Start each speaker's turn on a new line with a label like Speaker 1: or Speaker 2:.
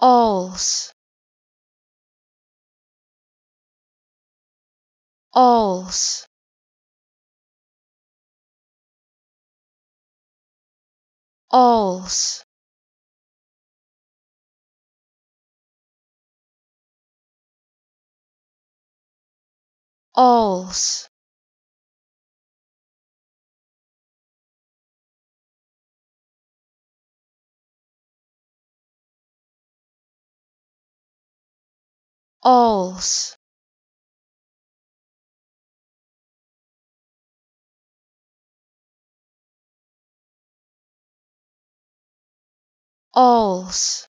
Speaker 1: alls alls alls alls alls alls